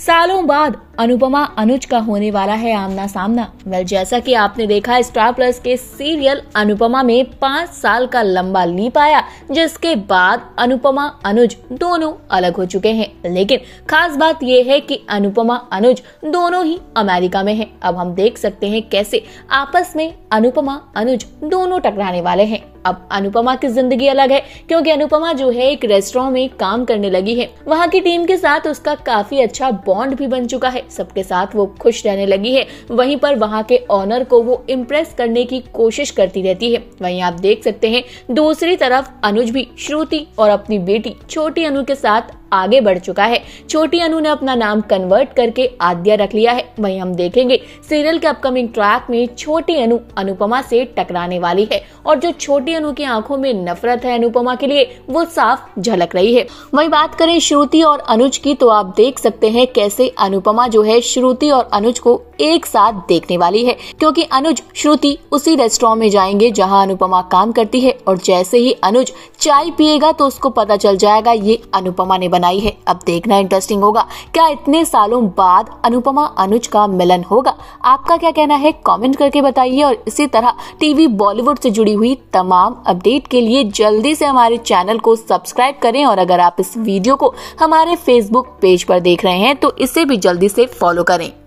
सालों बाद अनुपमा अनुज का होने वाला है आमना सामना वेल जैसा कि आपने देखा स्टार प्लस के सीरियल अनुपमा में पांच साल का लंबा लीप आया जिसके बाद अनुपमा अनुज दोनों अलग हो चुके हैं लेकिन खास बात यह है कि अनुपमा अनुज दोनों ही अमेरिका में हैं। अब हम देख सकते हैं कैसे आपस में अनुपमा अनुज दोनों टकराने वाले हैं अब अनुपमा की जिंदगी अलग है क्योंकि अनुपमा जो है एक रेस्टोरेंट में काम करने लगी है वहाँ की टीम के साथ उसका काफी अच्छा बॉन्ड भी बन चुका है सबके साथ वो खुश रहने लगी है वहीं पर वहाँ के ऑनर को वो इम्प्रेस करने की कोशिश करती रहती है वहीं आप देख सकते हैं दूसरी तरफ अनुज भी श्रुति और अपनी बेटी छोटी अनु के साथ आगे बढ़ चुका है छोटी अनु ने अपना नाम कन्वर्ट करके आद्या रख लिया है वहीं हम देखेंगे सीरियल के अपकमिंग ट्रैक में छोटी अनु अनुपमा से टकराने वाली है और जो छोटी अनु की आंखों में नफरत है अनुपमा के लिए वो साफ झलक रही है वही बात करें श्रुति और अनुज की तो आप देख सकते हैं कैसे अनुपमा जो है श्रुति और अनुज को एक साथ देखने वाली है क्योंकि अनुज श्रुति उसी रेस्टोरेंट में जाएंगे जहां अनुपमा काम करती है और जैसे ही अनुज चाय पिएगा तो उसको पता चल जाएगा ये अनुपमा ने बनाई है अब देखना इंटरेस्टिंग होगा क्या इतने सालों बाद अनुपमा अनुज का मिलन होगा आपका क्या कहना है कॉमेंट करके बताइए और इसी तरह टीवी बॉलीवुड से जुड़ी जुड़ी हुई तमाम अपडेट के लिए जल्दी से हमारे चैनल को सब्सक्राइब करें और अगर आप इस वीडियो को हमारे फेसबुक पेज पर देख रहे हैं तो इसे भी जल्दी से फॉलो करें